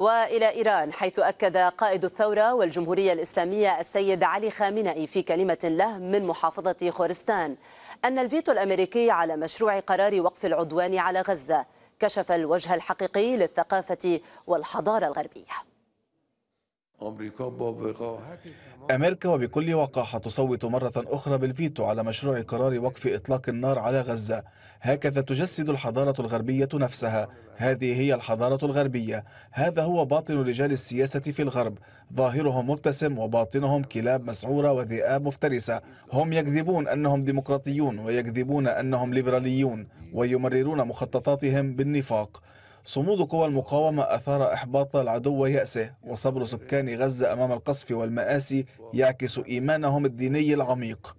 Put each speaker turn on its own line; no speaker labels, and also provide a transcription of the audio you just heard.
والى ايران حيث اكد قائد الثوره والجمهوريه الاسلاميه السيد علي خامنئي في كلمه له من محافظه خورستان ان الفيتو الامريكي على مشروع قرار وقف العدوان على غزه كشف الوجه الحقيقي للثقافه والحضاره الغربيه
أمريكا
وبكل وقاحة تصوت مرة أخرى بالفيتو على مشروع قرار وقف إطلاق النار على غزة هكذا تجسد الحضارة الغربية نفسها هذه هي الحضارة الغربية هذا هو باطن رجال السياسة في الغرب ظاهرهم مبتسم وباطنهم كلاب مسعورة وذئاب مفترسة هم يكذبون أنهم ديمقراطيون ويكذبون أنهم ليبراليون ويمررون مخططاتهم بالنفاق صمود قوى المقاومة أثار إحباط العدو ويأسه وصبر سكان غزة أمام القصف والمآسي يعكس إيمانهم الديني العميق